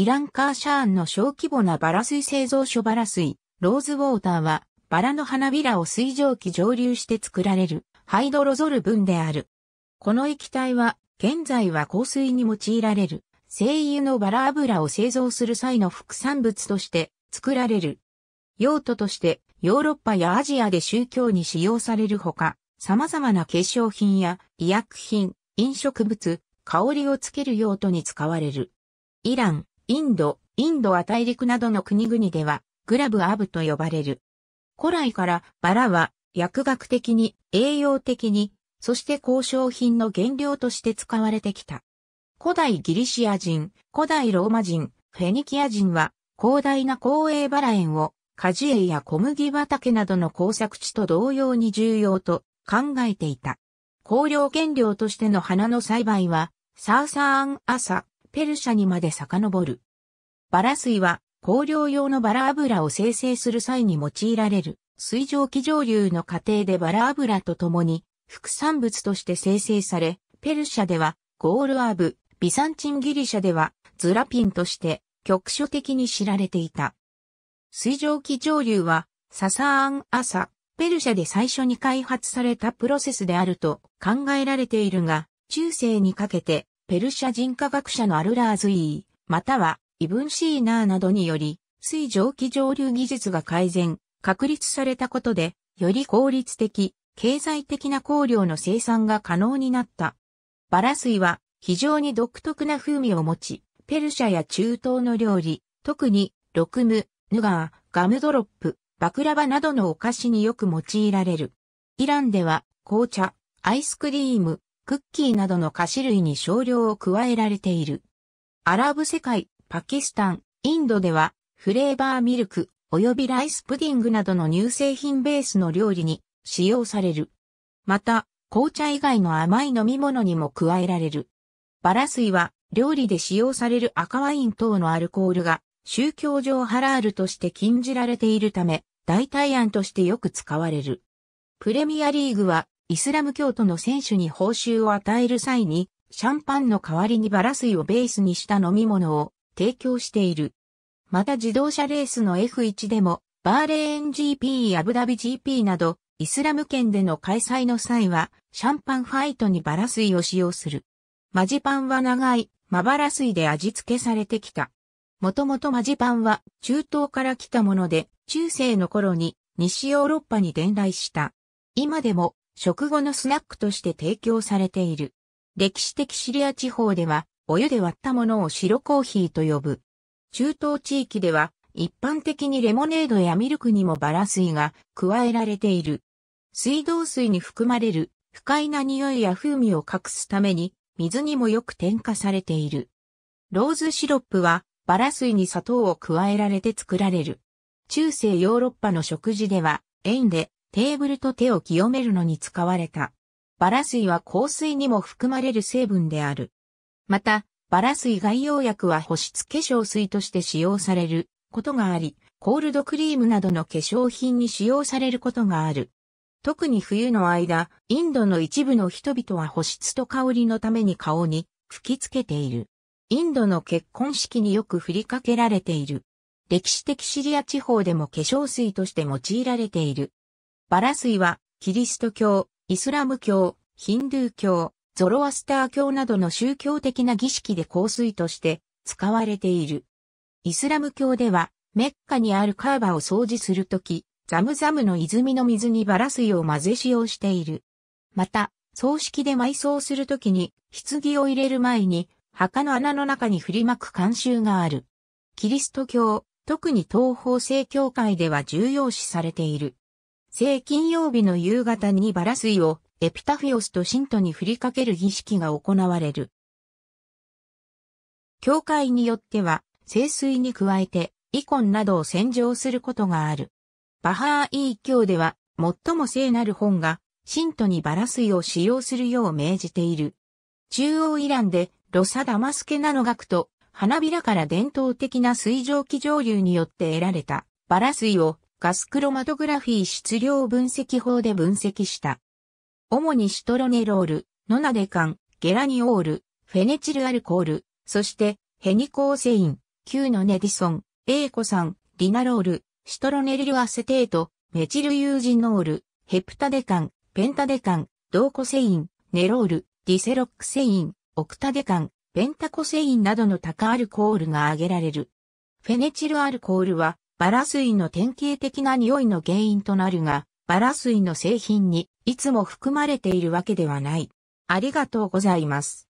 イラン・カーシャーンの小規模なバラ水製造所バラ水、ローズウォーターは、バラの花びらを水蒸気蒸留して作られる、ハイドロゾル分である。この液体は、現在は香水に用いられる、精油のバラ油を製造する際の副産物として作られる。用途としてヨーロッパやアジアで宗教に使用されるほか、様々な化粧品や医薬品、飲食物、香りをつける用途に使われる。イラン、インド、インドは大陸などの国々では、グラブアブと呼ばれる。古来からバラは薬学的に、栄養的に、そして交渉品の原料として使われてきた。古代ギリシア人、古代ローマ人、フェニキア人は広大な公営バラ園を果樹園や小麦畑などの工作地と同様に重要と考えていた。香料原料としての花の栽培はサーサーン・アサ、ペルシャにまで遡る。バラ水は、香料用のバラ油を生成する際に用いられる、水蒸気蒸留の過程でバラ油とともに、副産物として生成され、ペルシャでは、ゴールアーブ、ビサンチンギリシャでは、ズラピンとして、局所的に知られていた。水蒸気蒸留は、ササーン・アサ、ペルシャで最初に開発されたプロセスであると考えられているが、中世にかけてペルシャ人科学者のアルラーズイー、またはイブンシーナーなどにより、水蒸気蒸留技術が改善、確立されたことで、より効率的、経済的な香料の生産が可能になった。バラ水は非常に独特な風味を持ち、ペルシャや中東の料理、特にロクム、ヌガー、ガムドロップ、バクラバなどのお菓子によく用いられる。イランでは紅茶、アイスクリーム、クッキーなどの菓子類に少量を加えられている。アラブ世界、パキスタン、インドでは、フレーバーミルク、及びライスプディングなどの乳製品ベースの料理に使用される。また、紅茶以外の甘い飲み物にも加えられる。バラ水は料理で使用される赤ワイン等のアルコールが宗教上ハラールとして禁じられているため、代替案としてよく使われる。プレミアリーグはイスラム教徒の選手に報酬を与える際に、シャンパンの代わりにバラ水をベースにした飲み物を提供している。また自動車レースの F1 でも、バーレーン GP、アブダビ GP など、イスラム圏での開催の際は、シャンパンファイトにバラ水を使用する。マジパンは長い、マバラ水で味付けされてきた。もともとマジパンは中東から来たもので、中世の頃に西ヨーロッパに伝来した。今でも食後のスナックとして提供されている。歴史的シリア地方では、お湯で割ったものを白コーヒーと呼ぶ。中東地域では、一般的にレモネードやミルクにもバラ水が加えられている。水道水に含まれる不快な匂いや風味を隠すために、水にもよく添加されている。ローズシロップは、バラ水に砂糖を加えられて作られる。中世ヨーロッパの食事では、園でテーブルと手を清めるのに使われた。バラ水は香水にも含まれる成分である。また、バラ水外用薬は保湿化粧水として使用されることがあり、コールドクリームなどの化粧品に使用されることがある。特に冬の間、インドの一部の人々は保湿と香りのために顔に吹きつけている。インドの結婚式によく振りかけられている。歴史的シリア地方でも化粧水として用いられている。バラスイは、キリスト教、イスラム教、ヒンドゥー教、ゾロアスター教などの宗教的な儀式で香水として使われている。イスラム教では、メッカにあるカーバを掃除するとき、ザムザムの泉の水にバラ水を混ぜ使用している。また、葬式で埋葬するときに、棺を入れる前に、墓の穴の中に振りまく慣習がある。キリスト教、特に東方正教会では重要視されている。正金曜日の夕方にバラ水をエピタフィオスと信徒に振りかける儀式が行われる。教会によっては、聖水に加えて、イコンなどを洗浄することがある。バハーイー教では、最も聖なる本が、信徒にバラ水を使用するよう命じている。中央イランで、ロサダマスケナの学と、花びらから伝統的な水蒸気蒸留によって得られた、バラ水をガスクロマトグラフィー質量分析法で分析した。主にシトロネロール、ノナデカン、ゲラニオール、フェネチルアルコール、そしてヘニコーセイン、Q のネディソン、A コ酸、リナロール、シトロネリルアセテート、メチルユージノール、ヘプタデカン、ペンタデカン、ドーコセイン、ネロール、ディセロックセイン、オクタデカン、ペンタコセインなどの高アルコールが挙げられる。フェネチルアルコールはバラ水の典型的な匂いの原因となるが、バラ水の製品にいつも含まれているわけではない。ありがとうございます。